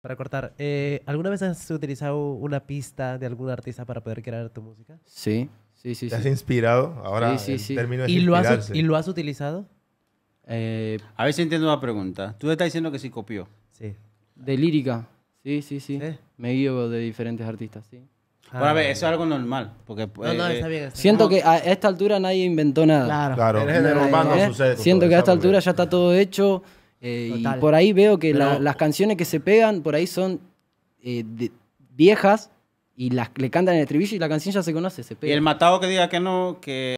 Para cortar, eh, ¿alguna vez has utilizado una pista de algún artista para poder crear tu música? Sí, sí, sí. ¿Te has inspirado? Ahora sí, sí, sí. ¿Y lo, has, utilizado? Eh, a ver si entiendo la pregunta. Tú estás diciendo que sí copió. Sí. De lírica. Sí, sí, sí. Medio Me guío de diferentes artistas, sí. Ah, bueno, a ver, eso es algo normal. Porque, no, no, eh, está Siento que a esta altura nadie inventó nada. Claro, claro. En sucede. Siento que a esta altura ya está todo hecho. Eh, y por ahí veo que las canciones que se pegan, por ahí son eh, viejas y las le cantan el estribillo y la canción ya se conoce, se pega. Y el matado que diga que no, que